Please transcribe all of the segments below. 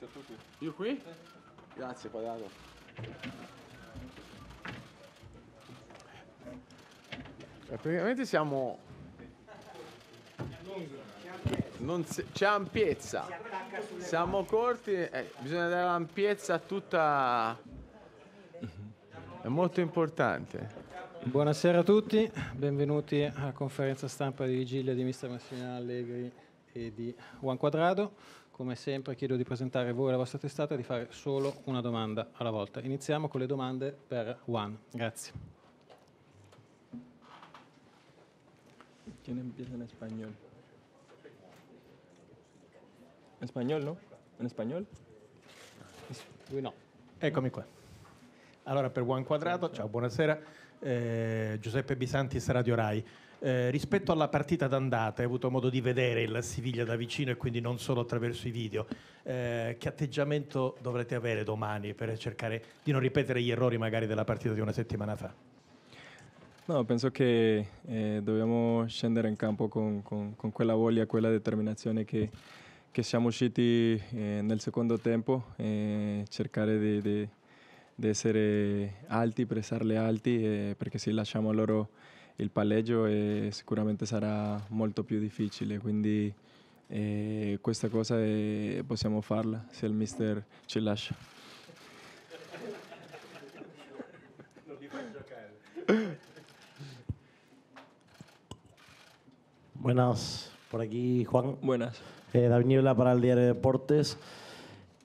siamo tu qui. Io qui? Grazie Padato. Cioè, eh, praticamente siamo... Non si... C'è ampiezza. Siamo corti, eh, bisogna dare ampiezza a tutta... È molto importante. Buonasera a tutti, benvenuti alla conferenza stampa di vigilia di Mister Massimiliano Allegri e di Juan Quadrado. Come sempre chiedo di presentare voi la vostra testata e di fare solo una domanda alla volta. Iniziamo con le domande per Juan. Grazie. ¿Quién empieza en español? En español, no? In spagnolo? Lui no. Eccomi qua. Allora, per Juan Quadrato, ciao, buonasera. Eh, Giuseppe Bisantis, Radio Rai. Eh, rispetto alla partita d'andata, hai avuto modo di vedere la Siviglia da vicino e quindi non solo attraverso i video. Eh, che atteggiamento dovrete avere domani per cercare di non ripetere gli errori magari della partita di una settimana fa? No, penso che eh, dobbiamo scendere in campo con, con, con, quella voglia, quella determinazione che, che siamo usciti eh, nel secondo tempo, cercare di, di, di, essere alti, pressarle alti, eh, perché se lasciamo loro El palleggio seguramente, será mucho molto più difficile, quindi eh, questa cosa podemos eh, possiamo farla el il mister ci lascia. Buenas, por aquí Juan. Buenas. Eh, David para el Diario Deportes.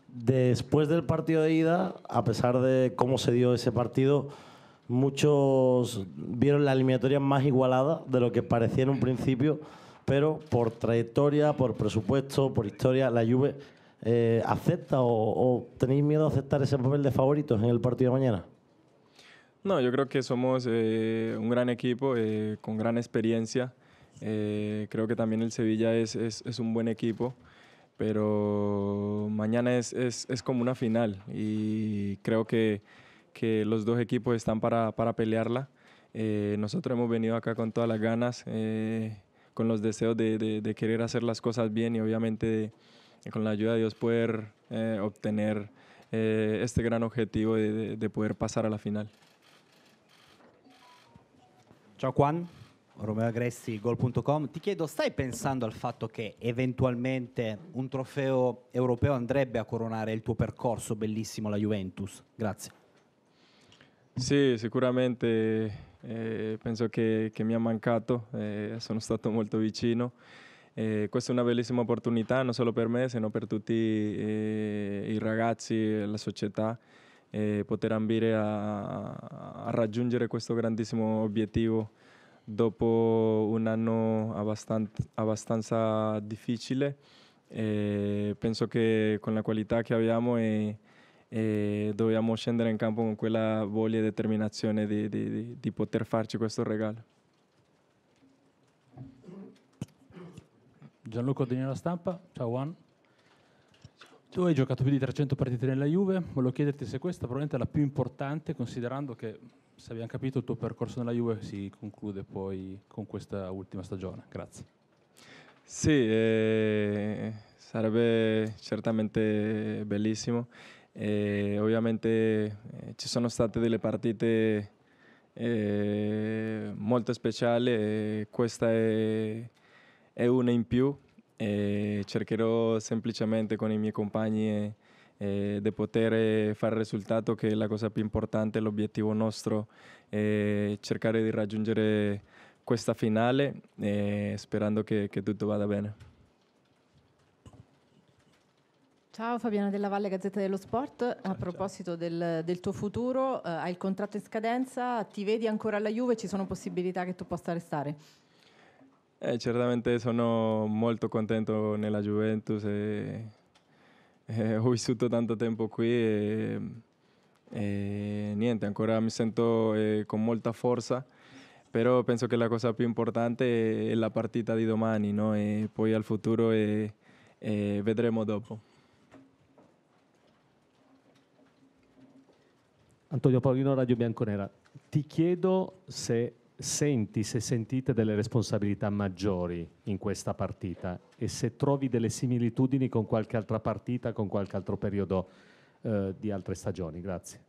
Después del partido de ida, a pesar de cómo se dio ese partido, Muchos vieron la eliminatoria más igualada de lo que parecía en un principio, pero por trayectoria, por presupuesto, por historia, la Juve eh, acepta o, tenéis miedo a aceptar ese papel de favoritos en el partido de mañana. No, yo creo que somos eh, un gran equipo eh, con gran experiencia. creo que también el Sevilla es, un buen equipo pero mañana es, como una final y creo que que los dos equipos están para, pelearla. Eh, nosotros hemos venido acá con todas las ganas, eh, con los deseos de, querer hacer las cosas bien y obviamente con la ayuda de Dios poder eh, obtener este gran objetivo de, poder pasar a la final. Ciao Juan, Romeo Agresti, gol.com. Ti chiedo, stai pensando al fatto que eventualmente un trofeo europeo andrebbe a coronar el tuo percorso bellissimo la Juventus? gracias Sì, sicuramente eh, penso che, che, mi ha mancato, eh, sono stato molto vicino. Eh, questa è una bellissima opportunità non solo per me, ma per tutti eh, i ragazzi e la società, eh, poter ambire a, a raggiungere questo grandissimo obiettivo dopo un anno abbastanza, abbastanza difficile. Eh, penso che con la qualità che abbiamo... Eh, e dobbiamo scendere in campo con quella voglia e determinazione di, di, di, di poter farci questo regalo. Gianluca Daniela Stampa, ciao Juan. Tu hai giocato più di 300 partite nella Juve, volevo chiederti se questa probabilmente è la più importante considerando che, se abbiamo capito, il tuo percorso nella Juve si conclude poi con questa ultima stagione. Grazie. Sì, eh, sarebbe certamente bellissimo. Eh, ovviamente eh, ci sono state delle partite eh, molto speciali, questa è, una in più. cercherò semplicemente con i miei compagni di poter fare il risultato che è la cosa più importante, l'obiettivo nostro è cercare di raggiungere questa finale eh, sperando che, che tutto vada bene. Ciao Fabiana della Valle, Gazzetta dello Sport. Ciao, a proposito del, del, tuo futuro, eh, hai il contratto in scadenza, ti vedi ancora alla Juve? Ci sono possibilità che tu possa restare? Eh, certamente sono molto contento nella Juventus e, e ho vissuto tanto tempo qui e, e niente, ancora mi sento eh, con molta forza però penso che la cosa più importante è la partita di domani no? e poi al futuro e, e vedremo dopo. Antonio Paolino, Radio Bianconera, ti chiedo se senti, se sentite delle responsabilità maggiori in questa partita e se trovi delle similitudini con qualche altra partita, con qualche altro periodo eh, di altre stagioni. Grazie.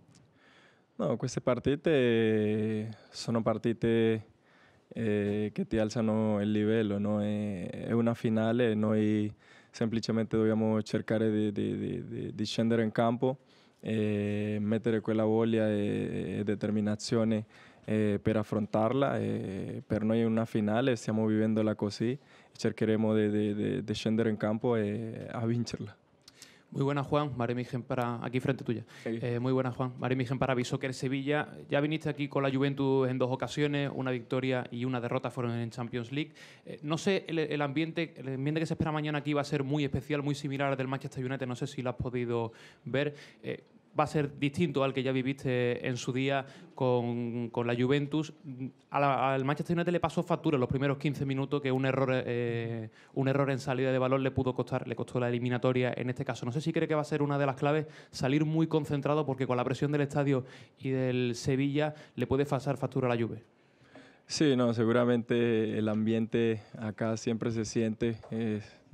No, queste partite sono partite eh, che ti alzano il livello, no? è una finale, noi semplicemente dobbiamo cercare di, di, di, di scendere in campo e mettere quella voglia e, e determinazione eh, per affrontarla. E per noi è una finale, stiamo vivendola così, cercheremo di scendere in campo e a vincerla. Muy buenas, Juan. Mari para. Aquí frente tuya. Eh, muy buenas, Juan. Mari Mijen para en Sevilla. Ya viniste aquí con la Juventus en dos ocasiones. Una victoria y una derrota fueron en Champions League. Eh, no sé, el, ambiente, el ambiente que se espera mañana aquí va a ser muy especial, muy similar al del Manchester United. No sé si lo has podido ver. Eh, va a ser distinto al que ya viviste en su día con, con la Juventus. al Manchester United le pasó factura los primeros 15 minutos que un error, eh, un error en salida de balón le pudo costar, le costó la eliminatoria en este caso. No sé si cree que va a ser una de las claves salir muy concentrado porque con la presión del estadio y del Sevilla le puede pasar factura a la Juve. Sí, no, seguramente el ambiente acá siempre se siente,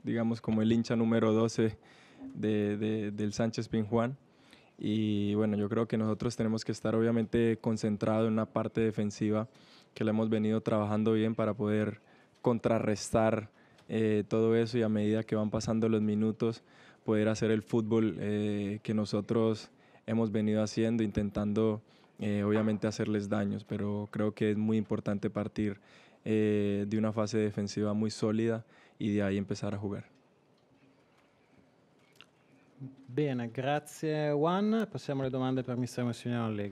digamos, como el hincha número 12 de, del Sánchez Pinjuán. Y bueno, yo creo que nosotros tenemos que estar obviamente concentrados en una parte defensiva que la hemos venido trabajando bien para poder contrarrestar eh, todo eso y a medida que van pasando los minutos poder hacer el fútbol eh, que nosotros hemos venido haciendo, intentando eh, obviamente hacerles daños, pero creo que es muy importante partir de una fase defensiva muy sólida y de ahí empezar a jugar. Bene, grazie Juan. Passiamo alle domande per Mr. Massimiliano Allegri.